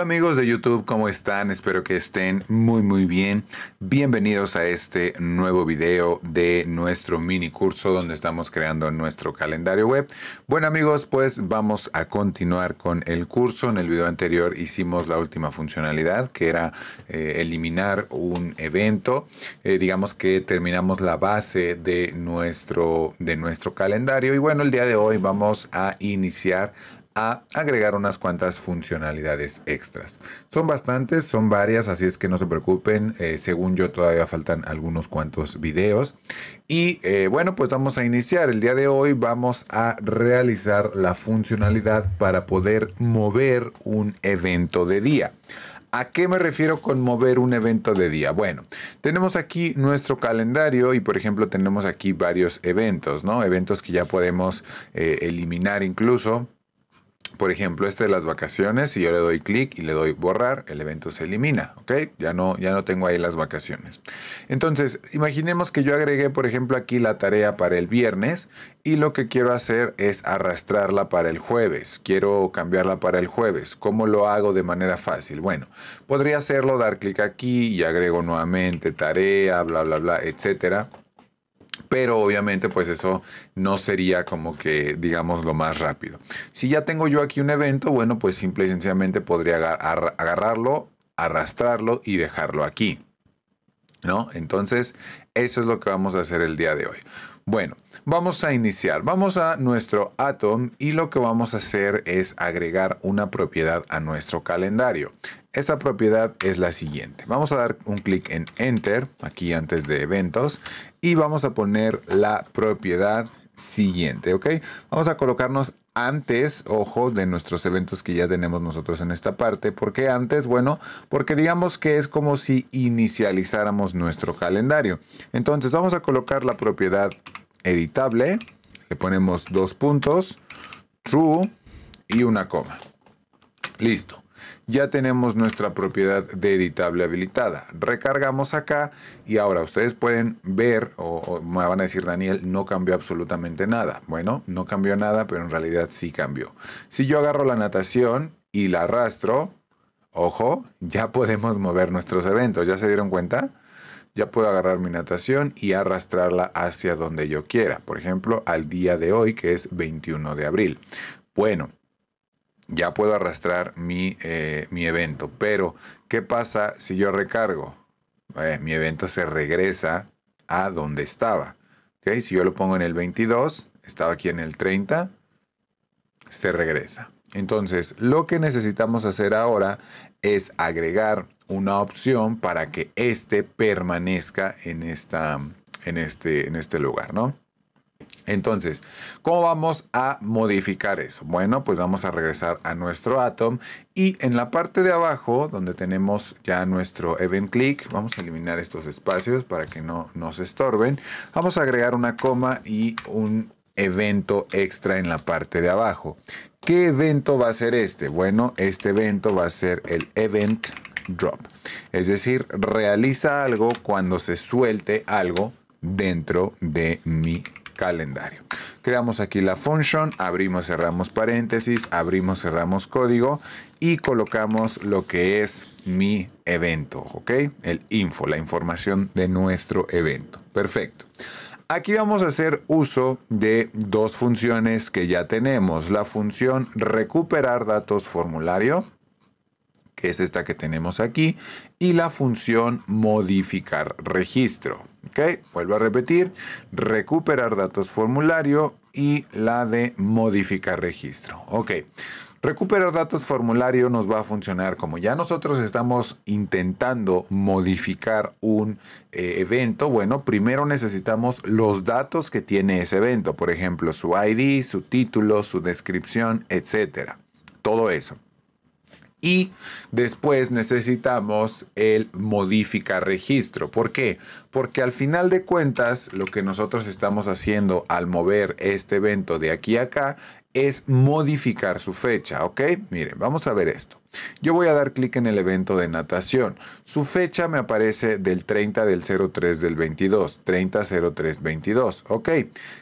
Hola amigos de YouTube, ¿cómo están? Espero que estén muy muy bien. Bienvenidos a este nuevo video de nuestro mini curso donde estamos creando nuestro calendario web. Bueno amigos, pues vamos a continuar con el curso. En el video anterior hicimos la última funcionalidad que era eh, eliminar un evento. Eh, digamos que terminamos la base de nuestro, de nuestro calendario. Y bueno, el día de hoy vamos a iniciar agregar unas cuantas funcionalidades extras. Son bastantes, son varias, así es que no se preocupen. Eh, según yo todavía faltan algunos cuantos videos. Y eh, bueno, pues vamos a iniciar. El día de hoy vamos a realizar la funcionalidad para poder mover un evento de día. ¿A qué me refiero con mover un evento de día? Bueno, tenemos aquí nuestro calendario y por ejemplo tenemos aquí varios eventos, ¿no? Eventos que ya podemos eh, eliminar incluso por ejemplo, este de las vacaciones, si yo le doy clic y le doy borrar, el evento se elimina, ¿ok? Ya no, ya no tengo ahí las vacaciones. Entonces, imaginemos que yo agregué, por ejemplo, aquí la tarea para el viernes y lo que quiero hacer es arrastrarla para el jueves. Quiero cambiarla para el jueves. ¿Cómo lo hago de manera fácil? Bueno, podría hacerlo, dar clic aquí y agrego nuevamente tarea, bla, bla, bla, etcétera. Pero obviamente pues eso no sería como que digamos lo más rápido. Si ya tengo yo aquí un evento, bueno pues simple y sencillamente podría agarrarlo, arrastrarlo y dejarlo aquí. ¿No? Entonces eso es lo que vamos a hacer el día de hoy. Bueno, vamos a iniciar. Vamos a nuestro Atom y lo que vamos a hacer es agregar una propiedad a nuestro calendario. Esa propiedad es la siguiente. Vamos a dar un clic en Enter, aquí antes de eventos, y vamos a poner la propiedad siguiente, ¿ok? Vamos a colocarnos antes, ojo, de nuestros eventos que ya tenemos nosotros en esta parte. ¿Por qué antes? Bueno, porque digamos que es como si inicializáramos nuestro calendario. Entonces vamos a colocar la propiedad editable, le ponemos dos puntos, true y una coma. Listo ya tenemos nuestra propiedad de editable habilitada. Recargamos acá y ahora ustedes pueden ver, o, me van a decir, Daniel, no cambió absolutamente nada. Bueno, no cambió nada, pero en realidad sí cambió. Si yo agarro la natación y la arrastro, ojo, ya podemos mover nuestros eventos. ¿Ya se dieron cuenta? ya puedo agarrar mi natación y arrastrarla hacia donde yo quiera, por ejemplo, al día de hoy que es 21 de abril. Bueno, ya puedo arrastrar eh, mi, evento. Pero, ¿qué pasa si yo recargo? Eh, mi evento se regresa a donde estaba. ¿Okay? Si yo lo pongo en el 22, estaba aquí en el 30, se regresa. Entonces, lo que necesitamos hacer ahora es agregar una opción para que este permanezca en, esta, en, este, en este lugar, ¿no? Entonces, ¿cómo vamos a modificar eso? Bueno, pues vamos a regresar a nuestro Atom y en la parte de abajo, donde tenemos ya nuestro Event Click, vamos a eliminar estos espacios para que no nos estorben. Vamos a agregar una coma y un evento extra en la parte de abajo. ¿Qué evento va a ser este? Bueno, este evento va a ser el Event Drop. Es decir, realiza algo cuando se suelte algo dentro de mi calendario. Creamos aquí la función abrimos, cerramos paréntesis, abrimos, cerramos código y colocamos lo que es mi evento, ¿ok? El info, la información de nuestro evento. Perfecto. Aquí vamos a hacer uso de dos funciones que ya tenemos. La función recuperar datos formulario que es esta que tenemos aquí, y la función modificar registro. Vuelvo a repetir, recuperar datos formulario y la de modificar registro. Ok. Recuperar datos formulario nos va a funcionar como ya nosotros estamos intentando modificar un eh, evento. Bueno, primero necesitamos los datos que tiene ese evento, por ejemplo, su ID, su título, su descripción, etcétera. Todo eso. Y después necesitamos el modifica registro. ¿Por qué? Porque al final de cuentas, lo que nosotros estamos haciendo al mover este evento de aquí a acá es modificar su fecha, ¿ok? Miren, vamos a ver esto. Yo voy a dar clic en el evento de natación. Su fecha me aparece del 30 del 03 del 22, 30 03 22, ¿ok?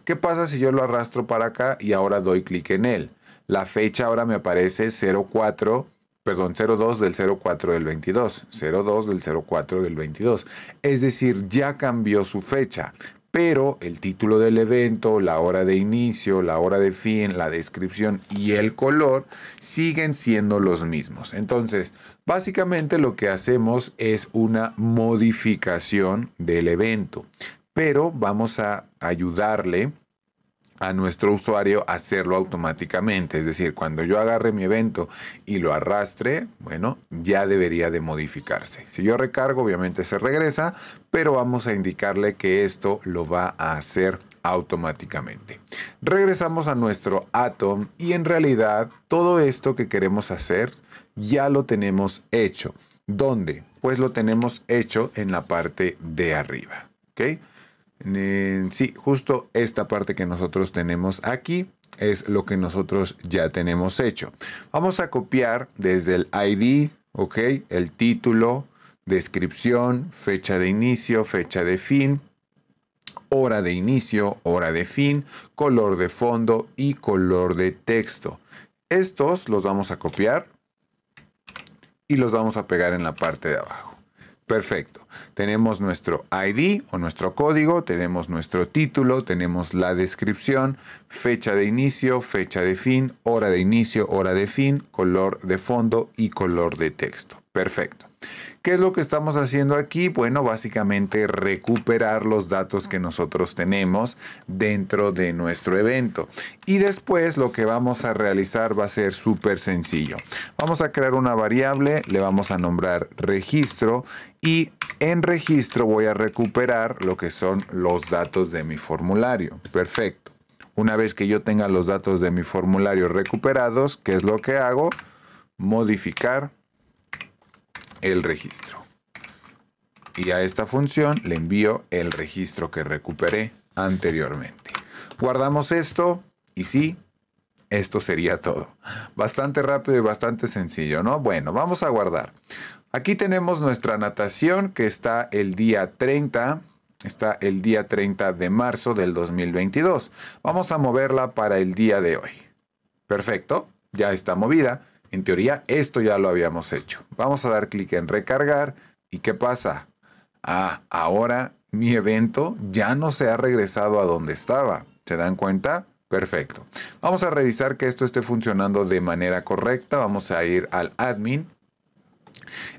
¿Qué pasa si yo lo arrastro para acá y ahora doy clic en él? La fecha ahora me aparece 04 perdón, 02 del 04 del 22, 02 del 04 del 22. Es decir, ya cambió su fecha, pero el título del evento, la hora de inicio, la hora de fin, la descripción y el color siguen siendo los mismos. Entonces, básicamente lo que hacemos es una modificación del evento, pero vamos a ayudarle a nuestro usuario hacerlo automáticamente. Es decir, cuando yo agarre mi evento y lo arrastre, bueno, ya debería de modificarse. Si yo recargo, obviamente se regresa, pero vamos a indicarle que esto lo va a hacer automáticamente. Regresamos a nuestro Atom y en realidad todo esto que queremos hacer ya lo tenemos hecho. ¿Dónde? Pues lo tenemos hecho en la parte de arriba. ¿ok? sí, justo esta parte que nosotros tenemos aquí es lo que nosotros ya tenemos hecho. Vamos a copiar desde el ID, ¿ok? El título, descripción, fecha de inicio, fecha de fin, hora de inicio, hora de fin, color de fondo y color de texto. Estos los vamos a copiar y los vamos a pegar en la parte de abajo. Perfecto. Tenemos nuestro ID o nuestro código, tenemos nuestro título, tenemos la descripción, fecha de inicio, fecha de fin, hora de inicio, hora de fin, color de fondo y color de texto. Perfecto. ¿Qué es lo que estamos haciendo aquí? Bueno, básicamente recuperar los datos que nosotros tenemos dentro de nuestro evento. Y después lo que vamos a realizar va a ser súper sencillo. Vamos a crear una variable, le vamos a nombrar registro y en registro voy a recuperar lo que son los datos de mi formulario. Perfecto. Una vez que yo tenga los datos de mi formulario recuperados, ¿qué es lo que hago? Modificar el registro. Y a esta función le envío el registro que recuperé anteriormente. Guardamos esto y sí, esto sería todo. Bastante rápido y bastante sencillo, ¿no? Bueno, vamos a guardar. Aquí tenemos nuestra natación que está el día 30 está el día 30 de marzo del 2022. Vamos a moverla para el día de hoy. Perfecto, ya está movida. En teoría, esto ya lo habíamos hecho. Vamos a dar clic en recargar. ¿Y qué pasa? Ah, ahora mi evento ya no se ha regresado a donde estaba. ¿Se dan cuenta? Perfecto. Vamos a revisar que esto esté funcionando de manera correcta. Vamos a ir al admin.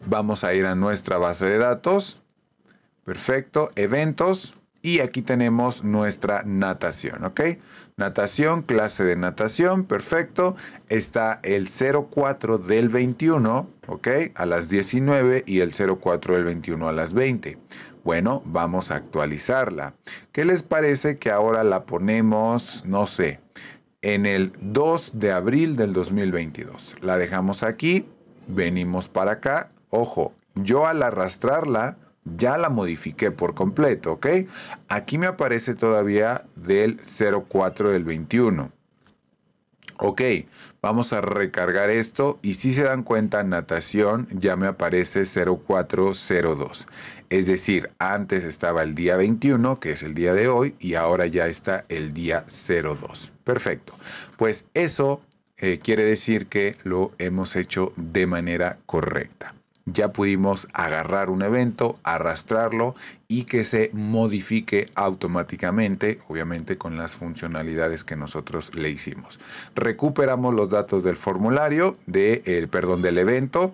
Vamos a ir a nuestra base de datos. Perfecto. Eventos. Y aquí tenemos nuestra natación, ¿ok? Natación, clase de natación, perfecto. Está el 04 del 21, ¿ok? A las 19 y el 04 del 21 a las 20. Bueno, vamos a actualizarla. ¿Qué les parece que ahora la ponemos, no sé, en el 2 de abril del 2022? La dejamos aquí, venimos para acá. Ojo, yo al arrastrarla ya la modifiqué por completo, ¿ok? Aquí me aparece todavía del 04 del 21. Ok, vamos a recargar esto y si se dan cuenta, natación ya me aparece 0402. Es decir, antes estaba el día 21, que es el día de hoy, y ahora ya está el día 02. Perfecto. Pues eso eh, quiere decir que lo hemos hecho de manera correcta ya pudimos agarrar un evento, arrastrarlo y que se modifique automáticamente, obviamente con las funcionalidades que nosotros le hicimos. Recuperamos los datos del formulario, de, perdón, del evento,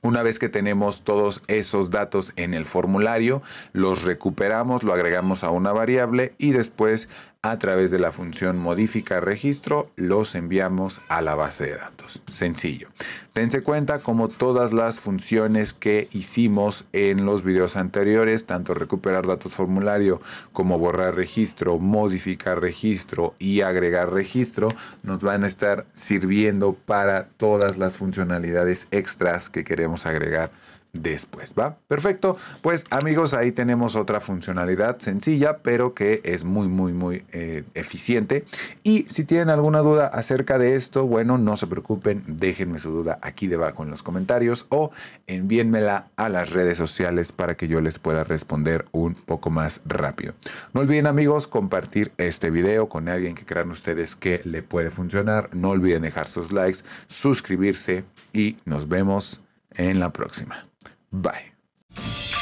una vez que tenemos todos esos datos en el formulario, los recuperamos, lo agregamos a una variable y después a través de la función modifica registro los enviamos a la base de datos. Sencillo. Tense cuenta como todas las funciones que hicimos en los videos anteriores, tanto recuperar datos formulario como borrar registro, modificar registro y agregar registro, nos van a estar sirviendo para todas las funcionalidades extras que queremos agregar después, ¿va? Perfecto. Pues amigos, ahí tenemos otra funcionalidad sencilla, pero que es muy, muy, muy eh, eficiente. Y si tienen alguna duda acerca de esto, bueno, no se preocupen, déjenme su duda aquí debajo en los comentarios o envíenmela a las redes sociales para que yo les pueda responder un poco más rápido. No olviden amigos compartir este video con alguien que crean ustedes que le puede funcionar. No olviden dejar sus likes, suscribirse y nos vemos en la próxima. Bye.